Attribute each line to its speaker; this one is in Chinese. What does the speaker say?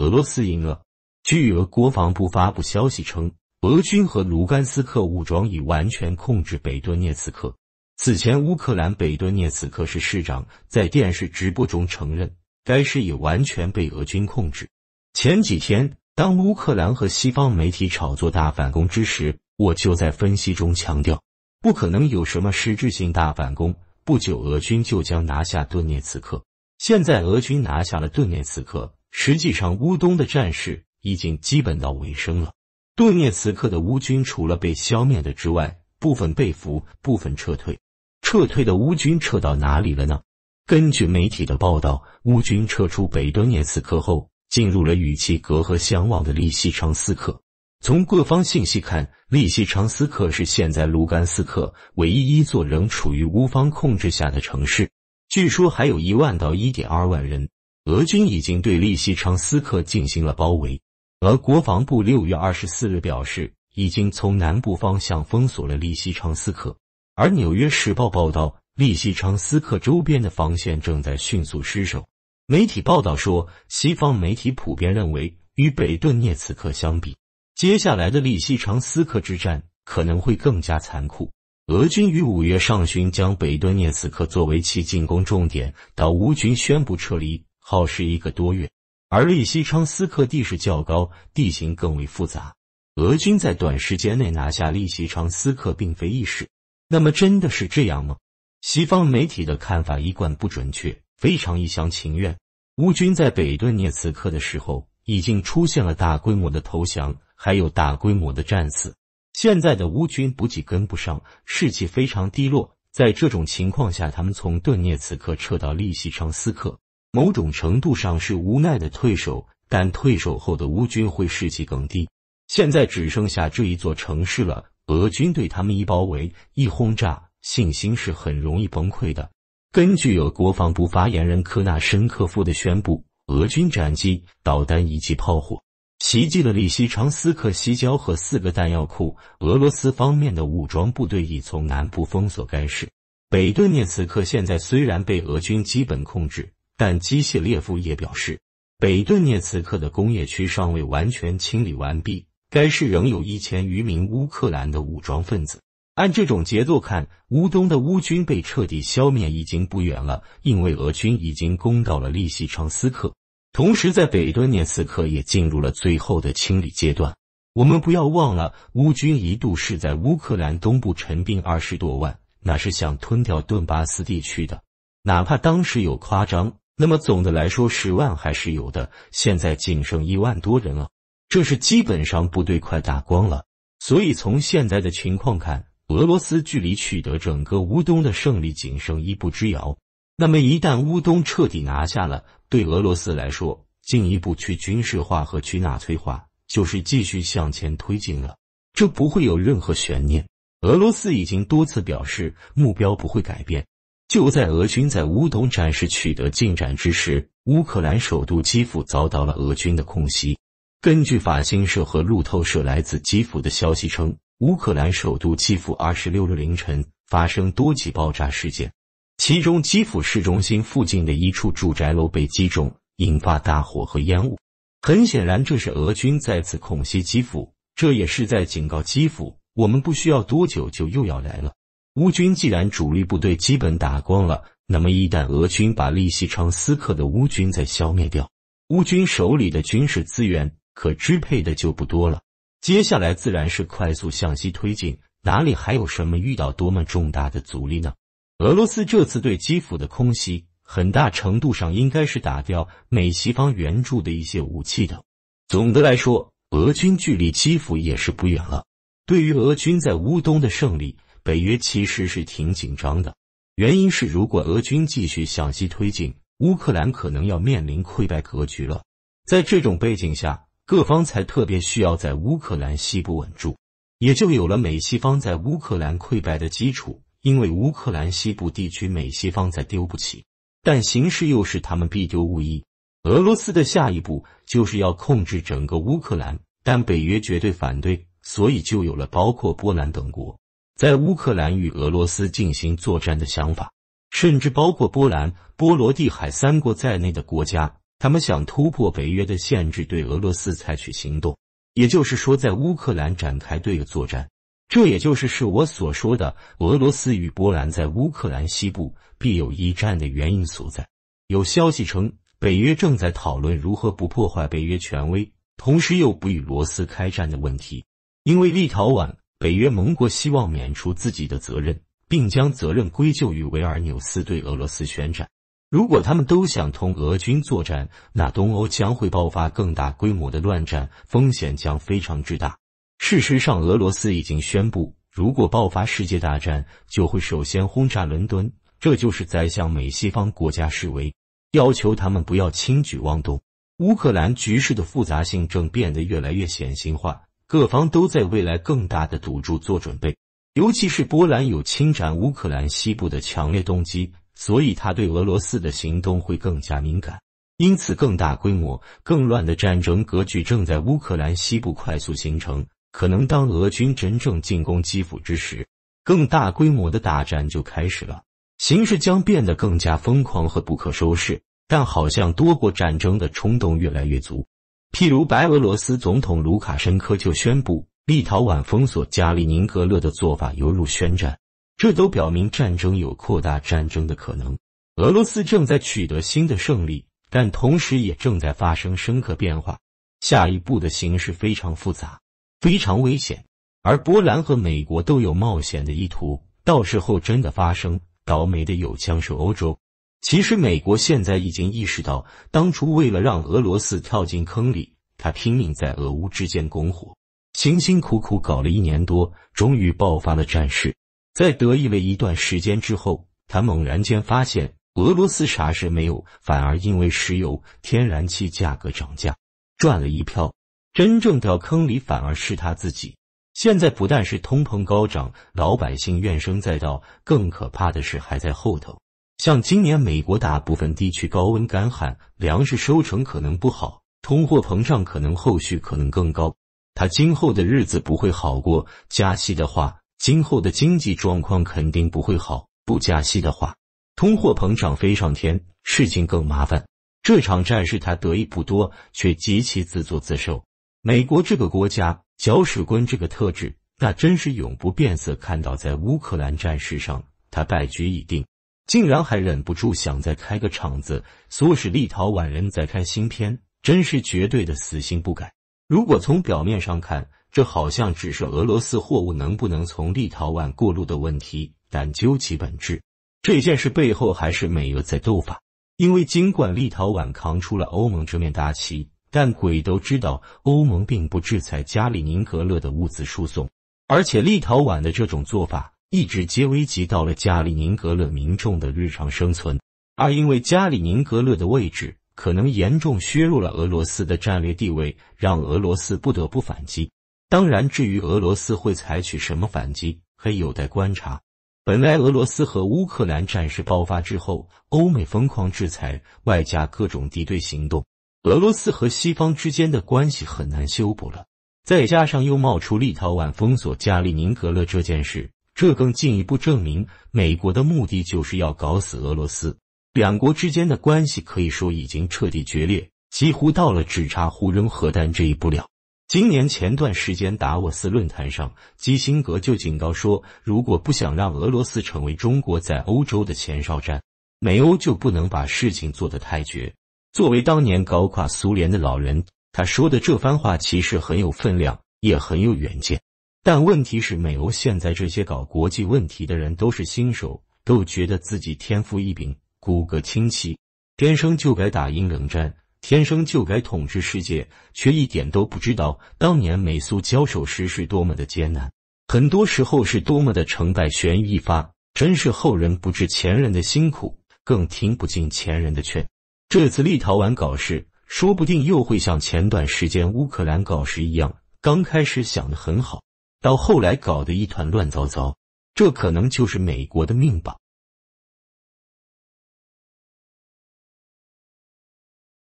Speaker 1: 俄罗斯赢了。据俄国防部发布消息称，俄军和卢甘斯克武装已完全控制北顿涅茨克。此前，乌克兰北顿涅茨克市市长在电视直播中承认，该市已完全被俄军控制。前几天，当乌克兰和西方媒体炒作大反攻之时，我就在分析中强调，不可能有什么实质性大反攻，不久俄军就将拿下顿涅茨克。现在，俄军拿下了顿涅茨克。实际上，乌东的战事已经基本到尾声了。顿涅茨克的乌军除了被消灭的之外，部分被俘，部分撤退。撤退的乌军撤到哪里了呢？根据媒体的报道，乌军撤出北顿涅茨克后，进入了与其隔河相望的利西昌斯克。从各方信息看，利西昌斯克是现在卢甘斯克唯一一座仍处于乌方控制下的城市，据说还有一万到一点二万人。俄军已经对利西昌斯克进行了包围，而国防部六月二十四日表示，已经从南部方向封锁了利西昌斯克。而《纽约时报》报道，利西昌斯克周边的防线正在迅速失守。媒体报道说，西方媒体普遍认为，与北顿涅茨克相比，接下来的利西昌斯克之战可能会更加残酷。俄军于五月上旬将北顿涅茨克作为其进攻重点，到乌军宣布撤离。耗时一个多月，而利西昌斯克地势较高，地形更为复杂，俄军在短时间内拿下利西昌斯克并非易事。那么真的是这样吗？西方媒体的看法一贯不准确，非常一厢情愿。乌军在北顿涅茨克的时候已经出现了大规模的投降，还有大规模的战死。现在的乌军补给跟不上，士气非常低落。在这种情况下，他们从顿涅茨克撤到利西昌斯克。某种程度上是无奈的退守，但退守后的乌军会士气更低。现在只剩下这一座城市了，俄军对他们一包围、一轰炸，信心是很容易崩溃的。根据有国防部发言人科纳申科夫的宣布，俄军战机、导弹以及炮火袭击了利西昌斯克西郊和四个弹药库。俄罗斯方面的武装部队已从南部封锁该市。北顿涅茨克现在虽然被俄军基本控制。但基谢列夫也表示，北顿涅茨克的工业区尚未完全清理完毕，该市仍有一千余名乌克兰的武装分子。按这种节奏看，乌东的乌军被彻底消灭已经不远了，因为俄军已经攻到了利西昌斯克。同时，在北顿涅茨克也进入了最后的清理阶段。我们不要忘了，乌军一度是在乌克兰东部陈兵二十多万，那是想吞掉顿巴斯地区的，哪怕当时有夸张。那么总的来说，十万还是有的，现在仅剩一万多人了，这是基本上部队快打光了。所以从现在的情况看，俄罗斯距离取得整个乌东的胜利仅剩一步之遥。那么一旦乌东彻底拿下了，对俄罗斯来说，进一步去军事化和去纳粹化就是继续向前推进了。这不会有任何悬念。俄罗斯已经多次表示，目标不会改变。就在俄军在乌东战事取得进展之时，乌克兰首都基辅遭到了俄军的空袭。根据法新社和路透社来自基辅的消息称，乌克兰首都基辅二十六日凌晨发生多起爆炸事件，其中基辅市中心附近的一处住宅楼被击中，引发大火和烟雾。很显然，这是俄军再次恐袭基辅，这也是在警告基辅：我们不需要多久就又要来了。乌军既然主力部队基本打光了，那么一旦俄军把利息昌斯克的乌军再消灭掉，乌军手里的军事资源可支配的就不多了。接下来自然是快速向西推进，哪里还有什么遇到多么重大的阻力呢？俄罗斯这次对基辅的空袭，很大程度上应该是打掉美西方援助的一些武器的。总的来说，俄军距离基辅也是不远了。对于俄军在乌东的胜利，北约其实是挺紧张的，原因是如果俄军继续向西推进，乌克兰可能要面临溃败格局了。在这种背景下，各方才特别需要在乌克兰西部稳住，也就有了美西方在乌克兰溃败的基础。因为乌克兰西部地区，美西方在丢不起，但形势又是他们必丢无疑。俄罗斯的下一步就是要控制整个乌克兰，但北约绝对反对，所以就有了包括波兰等国。在乌克兰与俄罗斯进行作战的想法，甚至包括波兰、波罗的海三国在内的国家，他们想突破北约的限制，对俄罗斯采取行动。也就是说，在乌克兰展开对作战，这也就是是我所说的俄罗斯与波兰在乌克兰西部必有一战的原因所在。有消息称，北约正在讨论如何不破坏北约权威，同时又不与罗斯开战的问题，因为立陶宛。北约盟国希望免除自己的责任，并将责任归咎于维尔纽斯对俄罗斯宣战。如果他们都想同俄军作战，那东欧将会爆发更大规模的乱战，风险将非常之大。事实上，俄罗斯已经宣布，如果爆发世界大战，就会首先轰炸伦敦。这就是在向美西方国家示威，要求他们不要轻举妄动。乌克兰局势的复杂性正变得越来越显性化。各方都在未来更大的赌注做准备，尤其是波兰有侵占乌克兰西部的强烈动机，所以他对俄罗斯的行动会更加敏感。因此，更大规模、更乱的战争格局正在乌克兰西部快速形成。可能当俄军真正进攻基辅之时，更大规模的大战就开始了，形势将变得更加疯狂和不可收拾。但好像多国战争的冲动越来越足。譬如，白俄罗斯总统卢卡申科就宣布，立陶宛封锁加里宁格勒的做法犹如宣战，这都表明战争有扩大战争的可能。俄罗斯正在取得新的胜利，但同时也正在发生深刻变化。下一步的形势非常复杂，非常危险，而波兰和美国都有冒险的意图。到时候真的发生，倒霉的有将是欧洲。其实，美国现在已经意识到，当初为了让俄罗斯跳进坑里，他拼命在俄乌之间拱火，辛辛苦苦搞了一年多，终于爆发了战事。在得意了一段时间之后，他猛然间发现，俄罗斯啥事没有，反而因为石油、天然气价格涨价赚了一票。真正掉坑里反而是他自己。现在不但是通膨高涨，老百姓怨声载道，更可怕的事还在后头。像今年，美国大部分地区高温干旱，粮食收成可能不好，通货膨胀可能后续可能更高。他今后的日子不会好过。加息的话，今后的经济状况肯定不会好；不加息的话，通货膨胀飞上天，事情更麻烦。这场战事他得益不多，却极其自作自受。美国这个国家，搅屎棍这个特质，那真是永不变色。看到在乌克兰战事上，他败局已定。竟然还忍不住想再开个场子，唆使立陶宛人在看新片，真是绝对的死心不改。如果从表面上看，这好像只是俄罗斯货物能不能从立陶宛过路的问题，但究其本质，这件事背后还是美俄在斗法。因为尽管立陶宛扛出了欧盟这面大旗，但鬼都知道，欧盟并不制裁加里宁格勒的物资输送，而且立陶宛的这种做法。一直皆危及到了加里宁格勒民众的日常生存，而因为加里宁格勒的位置，可能严重削弱了俄罗斯的战略地位，让俄罗斯不得不反击。当然，至于俄罗斯会采取什么反击，还有待观察。本来俄罗斯和乌克兰战事爆发之后，欧美疯狂制裁，外加各种敌对行动，俄罗斯和西方之间的关系很难修补了。再加上又冒出立陶宛封锁加里宁格勒这件事。这更进一步证明，美国的目的就是要搞死俄罗斯。两国之间的关系可以说已经彻底决裂，几乎到了只差互扔核弹这一步了。今年前段时间，达沃斯论坛上，基辛格就警告说，如果不想让俄罗斯成为中国在欧洲的前哨站，美欧就不能把事情做得太绝。作为当年搞垮苏联的老人，他说的这番话其实很有分量，也很有远见。但问题是，美欧现在这些搞国际问题的人都是新手，都觉得自己天赋异禀，骨骼清奇，天生就该打赢冷战，天生就该统治世界，却一点都不知道当年美苏交手时是多么的艰难，很多时候是多么的成败悬于一发，真是后人不知前人的辛苦，更听不进前人的劝。这次立陶宛搞事，说不定又会像前段时间乌克兰搞事一样，刚开始想的很好。到后来搞得一团乱糟糟，这可能就是美国的命吧。